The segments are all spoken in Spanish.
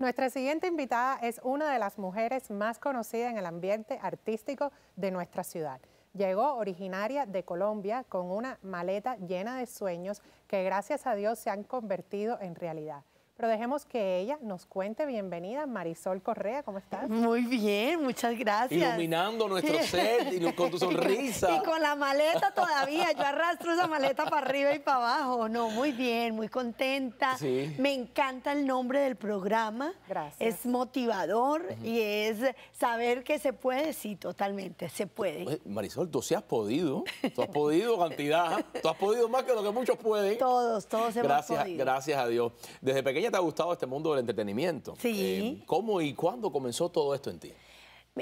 Nuestra siguiente invitada es una de las mujeres más conocidas en el ambiente artístico de nuestra ciudad. Llegó originaria de Colombia con una maleta llena de sueños que gracias a Dios se han convertido en realidad. Pero dejemos que ella nos cuente. Bienvenida, Marisol Correa, ¿cómo estás? Muy bien, muchas gracias. Iluminando nuestro set y con tu sonrisa. y con la maleta todavía. Yo arrastro esa maleta para arriba y para abajo. No, muy bien, muy contenta. Sí. Me encanta el nombre del programa. Gracias. Es motivador y es saber que se puede. Sí, totalmente, se puede. Marisol, tú sí has podido. Tú has podido cantidad. Tú has podido más que lo que muchos pueden. Todos, todos hemos gracias, Gracias a Dios. Desde pequeña te ha gustado este mundo del entretenimiento. Sí. Eh, ¿Cómo y cuándo comenzó todo esto en ti?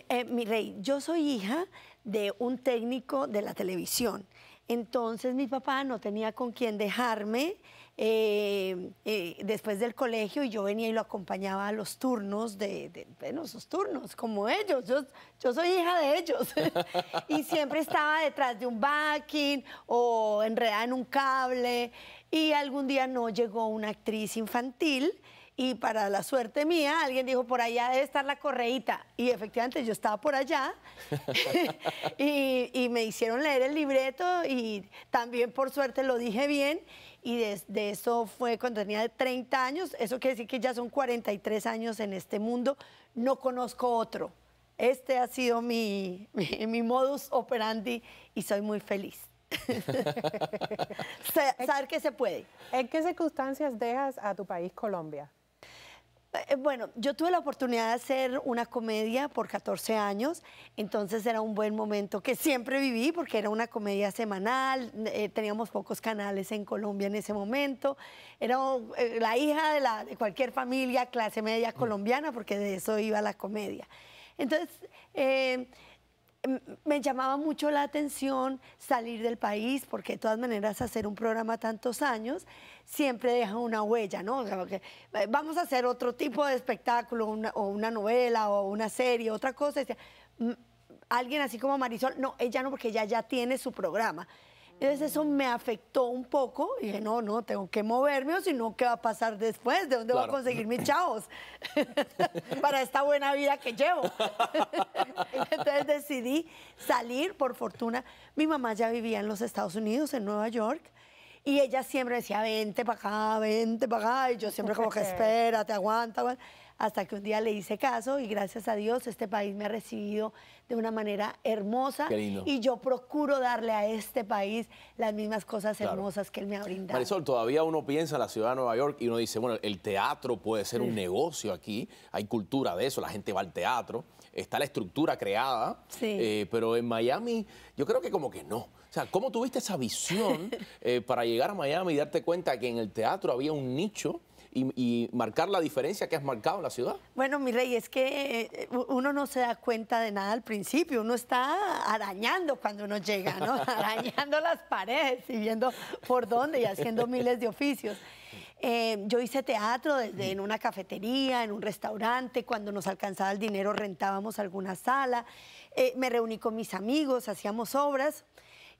Eh, mi rey, yo soy hija de un técnico de la televisión. Entonces mi papá no tenía con quién dejarme eh, después del colegio y yo venía y lo acompañaba a los turnos de, bueno, sus turnos, como ellos. Yo, yo soy hija de ellos. y siempre estaba detrás de un backing o enredada en un cable. Y algún día no llegó una actriz infantil y para la suerte mía, alguien dijo, por allá debe estar la correíta. Y efectivamente yo estaba por allá y, me hicieron leer el libreto y también por suerte lo dije bien. Y de eso fue cuando tenía 30 años, eso quiere decir que ya son 43 años en este mundo, no conozco otro. Este ha sido mi, mi modus operandi y soy muy feliz. Saber que se puede. ¿En qué circunstancias dejas a tu país Colombia? Eh, bueno, yo tuve la oportunidad de hacer una comedia por 14 años, entonces era un buen momento que siempre viví porque era una comedia semanal, eh, teníamos pocos canales en Colombia en ese momento, era eh, la hija de, la, cualquier familia clase media mm. colombiana porque de eso iba la comedia. Entonces, eh, me llamaba mucho la atención salir del país, porque de todas maneras hacer un programa tantos años siempre deja una huella, ¿no? Eh, vamos a hacer otro tipo de espectáculo, o una novela, o una serie, otra cosa. Alguien así como Marisol, no, ella no, porque ella ya tiene su programa. Entonces eso me afectó un poco y dije, no, no, tengo que moverme o si no, ¿qué va a pasar después? ¿De dónde voy a conseguir mis chavos para esta buena vida que llevo? Entonces decidí salir, por fortuna. Mi mamá ya vivía en los Estados Unidos, en Nueva York. Y ella siempre decía, vente para acá, vente para acá. Y yo siempre como que espérate, aguanta, aguanta hasta que un día le hice caso y gracias a Dios este país me ha recibido de una manera hermosa y yo procuro darle a este país las mismas cosas hermosas que él me ha brindado. Marisol, todavía uno piensa en la ciudad de Nueva York y uno dice, bueno, el teatro puede ser un negocio aquí, hay cultura de eso, la gente va al teatro, está la estructura creada, eh, pero en Miami yo creo que como que no. O sea, ¿cómo tuviste esa visión eh, para llegar a Miami y darte cuenta que en el teatro había un nicho y, marcar la diferencia que has marcado en la ciudad. Bueno, mi rey, es que eh, uno no se da cuenta de nada al principio, uno está arañando cuando uno llega, ¿no? arañando las paredes y viendo por dónde y haciendo miles de oficios. Eh, yo hice teatro desde en una cafetería, en un restaurante, cuando nos alcanzaba el dinero rentábamos alguna sala, eh, me reuní con mis amigos, hacíamos obras.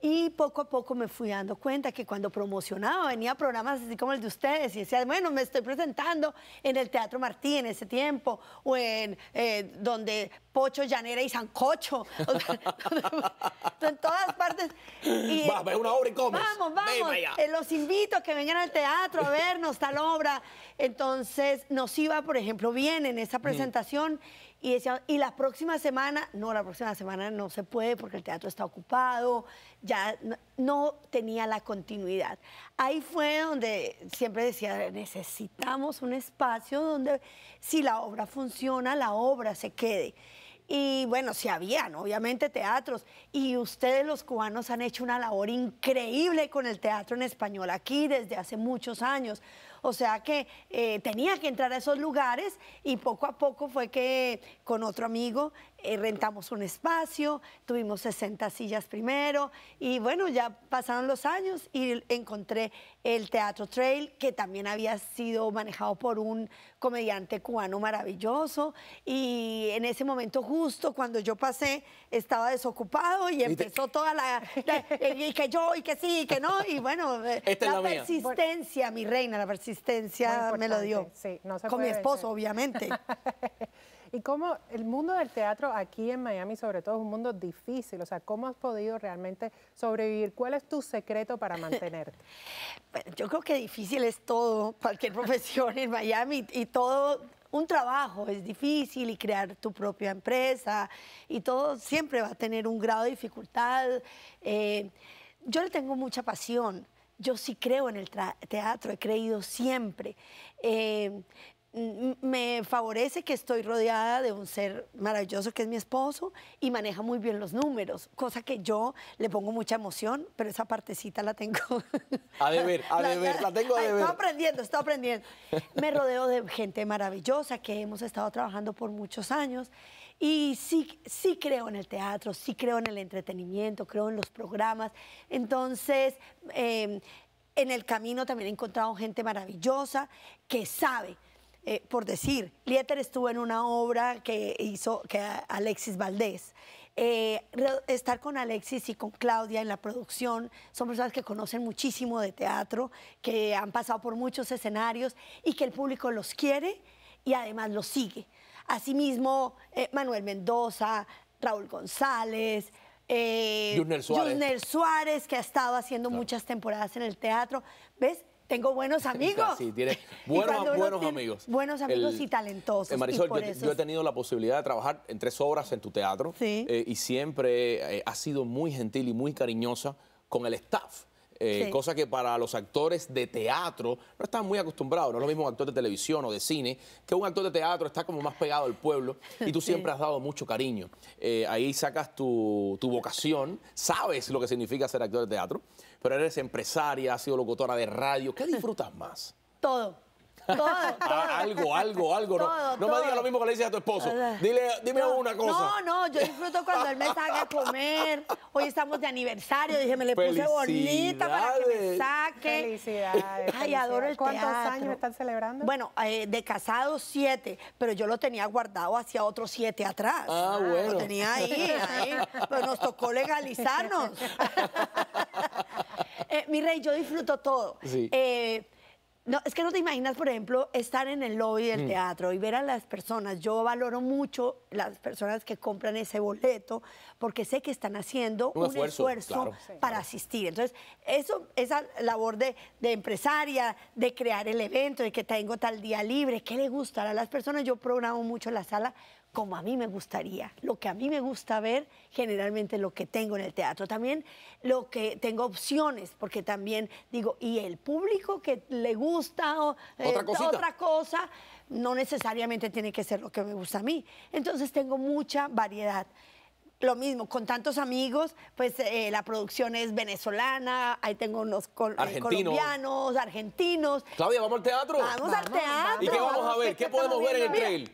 Y poco a poco me fui dando cuenta que cuando promocionaba, venía programas así como el de ustedes y decía, bueno, me estoy presentando en el Teatro Martí en ese tiempo, o en eh, donde Pocho, Llanera y Sancocho. en todas partes. Y, vamos, una obra y comes. Vamos, vamos. Eh, los invito a que vengan al teatro a vernos tal obra. Entonces, nos iba, por ejemplo, bien en esa presentación y decíamos, y la próxima semana, no, la próxima semana no se puede porque el teatro está ocupado, ya no, no tenía la continuidad. Ahí fue donde siempre decía, necesitamos un espacio donde si la obra funciona, la obra se quede. Y bueno, si habían, obviamente, teatros. Y ustedes los cubanos han hecho una labor increíble con el teatro en español aquí desde hace muchos años. O sea que eh, tenía que entrar a esos lugares y poco a poco fue que con otro amigo eh, rentamos un espacio, tuvimos 60 sillas primero y bueno, ya pasaron los años y encontré el Teatro Trail, que también había sido manejado por un comediante cubano maravilloso y en ese momento justo cuando yo pasé estaba desocupado y empezó toda la, y que yo y que sí y que no y bueno la, persistencia mi reina la persistencia me lo dio con mi esposo obviamente ¿Y cómo el mundo del teatro aquí en Miami, sobre todo, es un mundo difícil? O sea, ¿cómo has podido realmente sobrevivir? ¿Cuál es tu secreto para mantenerte? yo creo que difícil es todo, cualquier profesión en Miami y todo un trabajo es difícil y crear tu propia empresa y todo siempre va a tener un grado de dificultad. Eh, yo le tengo mucha pasión. Yo sí creo en el teatro, he creído siempre. Eh, me favorece que estoy rodeada de un ser maravilloso que es mi esposo y maneja muy bien los números, cosa que yo le pongo mucha emoción, pero esa partecita la tengo. A deber, a deber, la, tengo a deber. Estoy aprendiendo, estoy aprendiendo. Me rodeo de gente maravillosa que hemos estado trabajando por muchos años y sí, sí creo en el teatro, sí creo en el entretenimiento, creo en los programas. Entonces, em, en el camino también he encontrado gente maravillosa que sabe eh, por decir, Lieter estuvo en una obra que hizo que Alexis Valdés. Eh, estar con Alexis y con Claudia en la producción, son personas que conocen muchísimo de teatro, que han pasado por muchos escenarios y que el público los quiere y además los sigue. Asimismo, eh, Manuel Mendoza, Raúl González, eh, Junior Suárez. que ha estado haciendo muchas temporadas en el teatro. ¿Ves? Tengo buenos amigos. sí, tienes buenos, amigos. Buenos amigos y talentosos. Marisol, yo, he tenido la posibilidad de trabajar en tres obras en tu teatro eh, y siempre eh, has sido muy gentil y muy cariñosa con el staff. Eh, cosa que para los actores de teatro no están muy acostumbrados. No es lo mismo un actor de televisión o de cine que un actor de teatro está como más pegado al pueblo. Y tú siempre has dado mucho cariño. ahí sacas tu, vocación, sabes lo que significa ser actor de teatro pero eres empresaria, has sido locutora de radio. ¿Qué disfrutas más? Todo. Todo, ah, algo, algo, algo. no, no me digas lo mismo que le dices a tu esposo. Ah, Dile, dime una cosa. No, no, yo disfruto cuando él me saca a comer. Hoy estamos de aniversario. Dije, me le puse bonita para que me saque. Felicidades. Ay, adoro el ¿Cuántos años están celebrando? Bueno, eh, de casados siete, pero yo lo tenía guardado hacia otros siete atrás. Ah, bueno. Lo tenía ahí, ahí. Pero nos tocó legalizarnos. Eh, mi rey, yo disfruto todo. Eh, no, es que no te imaginas, por ejemplo, estar en el lobby del mm. teatro y ver a las personas. Yo valoro mucho las personas que compran ese boleto porque sé que están haciendo un, esfuerzo, para asistir. Entonces, eso, esa labor de, de, empresaria, de crear el evento, de que tengo tal día libre, qué le gustará a las personas. Yo programo mucho la sala como a mí me gustaría. Lo que a mí me gusta ver, generalmente lo que tengo en el teatro. También lo que tengo opciones, porque también digo, y el público que le gusta eh, ¿Otra, cosa, no necesariamente tiene que ser lo que me gusta a mí. Entonces tengo mucha variedad. Lo mismo, con tantos amigos, pues eh, la producción es venezolana, ahí tengo unos eh, colombianos, argentinos. Claudia, ¿vamos al teatro? Vamos, al teatro. ¿Y qué vamos a ver? ¿Qué podemos ver en el trail?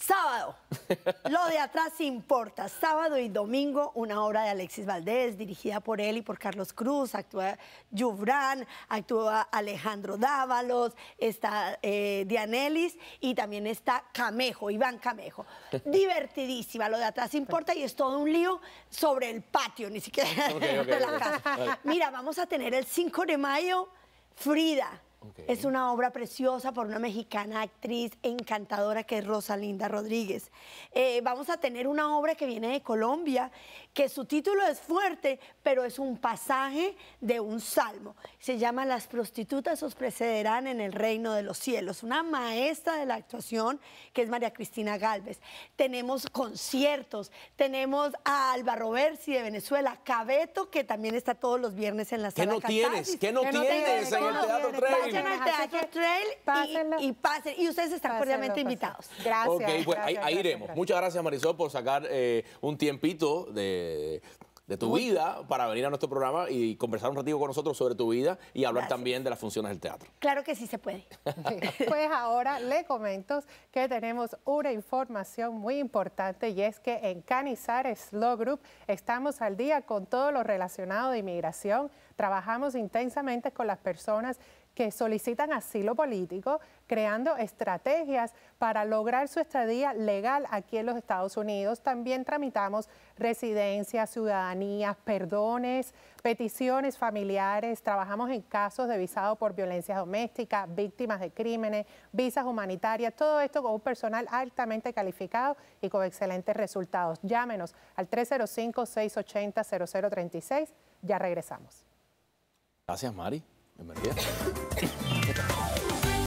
Sábado, lo de atrás importa. Sábado y domingo, una obra de Alexis Valdés, dirigida por él y por Carlos Cruz. Actúa Jubran, actúa Alejandro Dávalos, está eh, Dianelis y también está Camejo, Iván Camejo. Divertidísima, lo de atrás importa y es todo un lío sobre el patio, ni siquiera de la Mira, vamos a tener el 5 de mayo Frida es una obra preciosa por una mexicana actriz encantadora que es Rosalinda Rodríguez. Eh, vamos a tener una obra que viene de Colombia, que su título es fuerte, pero es un pasaje de un salmo. Se llama Las prostitutas os precederán en el reino de los cielos. Una maestra de la actuación que es María Cristina Galvez. Tenemos conciertos, tenemos a Alba Roversi de Venezuela, Cabeto, que también está todos los viernes en la sala. ¿Qué no tienes? ¿Qué no, tienes, en el Teatro al Teatro Trail y, Y ustedes están cordialmente invitados. Gracias. ahí, iremos. Muchas gracias, Marisol, por sacar eh, un tiempito de de tu vida para venir a nuestro programa y conversar un ratito con nosotros sobre tu vida y hablar también de las funciones del teatro. Claro que sí se puede. Pues ahora le comento que tenemos una información muy importante y es que en Canizar Slow Group estamos al día con todo lo relacionado de inmigración. Trabajamos intensamente con las personas que solicitan asilo político, creando estrategias para lograr su estadía legal aquí en los Estados Unidos. También tramitamos residencias, ciudadanías, perdones, peticiones familiares. Trabajamos en casos de visado por violencia doméstica, víctimas de crímenes, visas humanitarias. Todo esto con un personal altamente calificado y con excelentes resultados. Llámenos al 305-680-0036. Ya regresamos. Gracias, Mari. Maria.